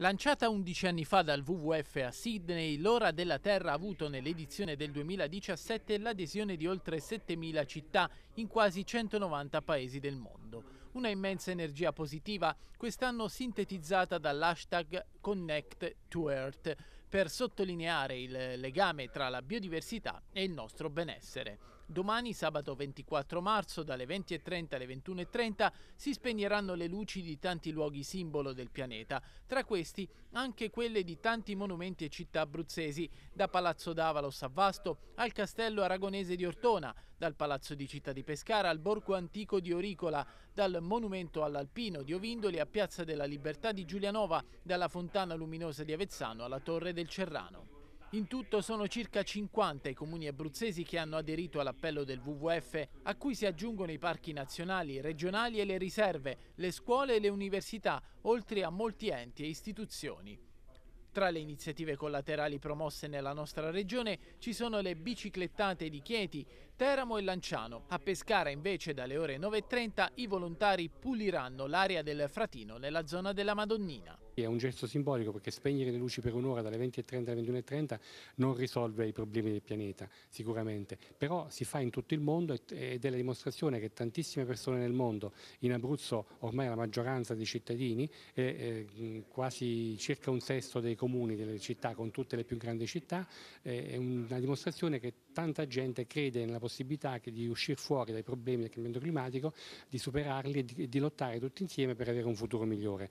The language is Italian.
Lanciata 11 anni fa dal WWF a Sydney, l'Ora della Terra ha avuto nell'edizione del 2017 l'adesione di oltre 7.000 città in quasi 190 paesi del mondo. Una immensa energia positiva, quest'anno sintetizzata dall'hashtag Connect to Earth, per sottolineare il legame tra la biodiversità e il nostro benessere. Domani, sabato 24 marzo, dalle 20.30 alle 21.30 si spegneranno le luci di tanti luoghi simbolo del pianeta, tra questi anche quelle di tanti monumenti e città abruzzesi, da Palazzo d'Avalos a Vasto al Castello Aragonese di Ortona, dal Palazzo di Città di Pescara al Borgo Antico di Oricola, dal Monumento all'Alpino di Ovindoli a Piazza della Libertà di Giulianova, dalla Fontana Luminosa di Avezzano alla Torre del Cerrano. In tutto sono circa 50 i comuni abruzzesi che hanno aderito all'appello del WWF, a cui si aggiungono i parchi nazionali, regionali e le riserve, le scuole e le università, oltre a molti enti e istituzioni. Tra le iniziative collaterali promosse nella nostra regione ci sono le biciclettate di Chieti, Teramo e Lanciano. A Pescara invece dalle ore 9.30 i volontari puliranno l'area del Fratino nella zona della Madonnina. È un gesto simbolico perché spegnere le luci per un'ora dalle 20.30 alle 21.30 non risolve i problemi del pianeta sicuramente, però si fa in tutto il mondo ed è la dimostrazione che tantissime persone nel mondo, in Abruzzo ormai la maggioranza dei cittadini, eh, quasi circa un sesto dei comuni delle città con tutte le più grandi città, è una dimostrazione che tanta gente crede nella possibilità possibilità anche di uscire fuori dai problemi del cambiamento climatico, di superarli e di, di lottare tutti insieme per avere un futuro migliore.